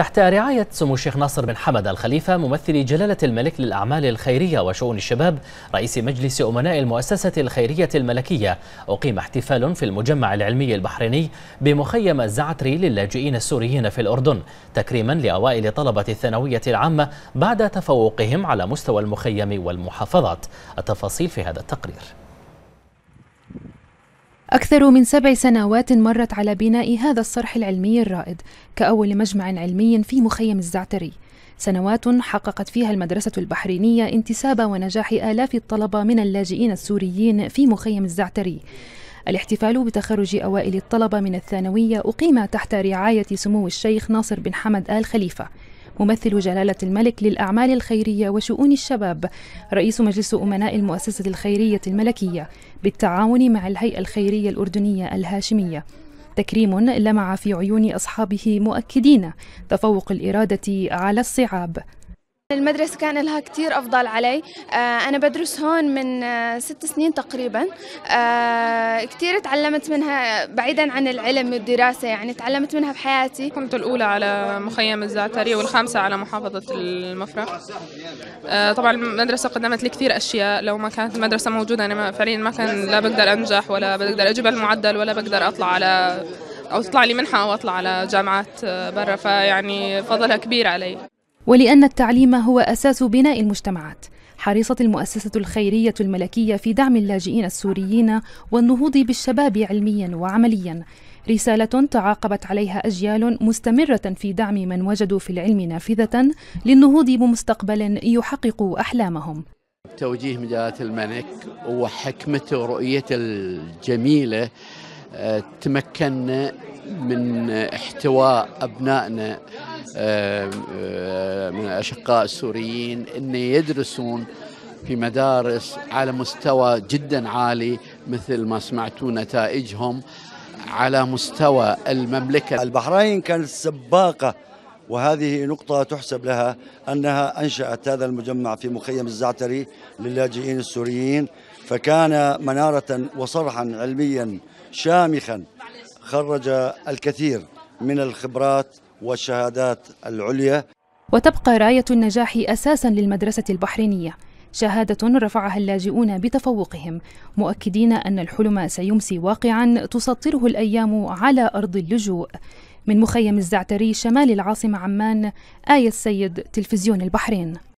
تحت رعاية سمو الشيخ ناصر بن حمد الخليفة ممثل جلالة الملك للأعمال الخيرية وشؤون الشباب رئيس مجلس أمناء المؤسسة الخيرية الملكية أقيم احتفال في المجمع العلمي البحريني بمخيم الزعتري للاجئين السوريين في الأردن تكريما لأوائل طلبة الثانوية العامة بعد تفوقهم على مستوى المخيم والمحافظات التفاصيل في هذا التقرير أكثر من سبع سنوات مرت على بناء هذا الصرح العلمي الرائد كأول مجمع علمي في مخيم الزعتري سنوات حققت فيها المدرسة البحرينية انتساب ونجاح آلاف الطلبة من اللاجئين السوريين في مخيم الزعتري الاحتفال بتخرج أوائل الطلبة من الثانوية أقيم تحت رعاية سمو الشيخ ناصر بن حمد آل خليفة ممثل جلالة الملك للأعمال الخيرية وشؤون الشباب رئيس مجلس أمناء المؤسسة الخيرية الملكية بالتعاون مع الهيئة الخيرية الأردنية الهاشمية تكريم لمع في عيون أصحابه مؤكدين تفوق الإرادة على الصعاب المدرسة كان لها كثير أفضل علي آه، أنا بدرس هون من آه، ست سنين تقريبا آه، كثير تعلمت منها بعيدا عن العلم والدراسة يعني تعلمت منها بحياتي كنت الأولى على مخيم الزعترية والخامسة على محافظة المفرق طبعا المدرسة قدمت لي كثير أشياء لو ما كانت المدرسة موجودة أنا فعليا ما كان لا بقدر أنجح ولا بقدر أجيب المعدل ولا بقدر أطلع على أو تطلع لي منحة أو أطلع على جامعات برا فيعني فضلها كبير علي ولأن التعليم هو أساس بناء المجتمعات حرصت المؤسسة الخيرية الملكية في دعم اللاجئين السوريين والنهوض بالشباب علميا وعمليا رسالة تعاقبت عليها أجيال مستمرة في دعم من وجدوا في العلم نافذة للنهوض بمستقبل يحقق أحلامهم توجيه من جلالة الملك وحكمته ورؤيته الجميلة آه، تمكنا من احتواء أبنائنا من الأشقاء السوريين أن يدرسون في مدارس على مستوى جدا عالي مثل ما سمعتوا نتائجهم على مستوى المملكة البحرين كانت سباقة وهذه نقطة تحسب لها أنها أنشأت هذا المجمع في مخيم الزعتري للاجئين السوريين فكان منارة وصرحا علميا شامخا خرج الكثير من الخبرات والشهادات العليا وتبقى راية النجاح أساسا للمدرسة البحرينية شهادة رفعها اللاجئون بتفوقهم مؤكدين أن الحلم سيمسي واقعا تسطره الأيام على أرض اللجوء من مخيم الزعتري شمال العاصمة عمان آية السيد تلفزيون البحرين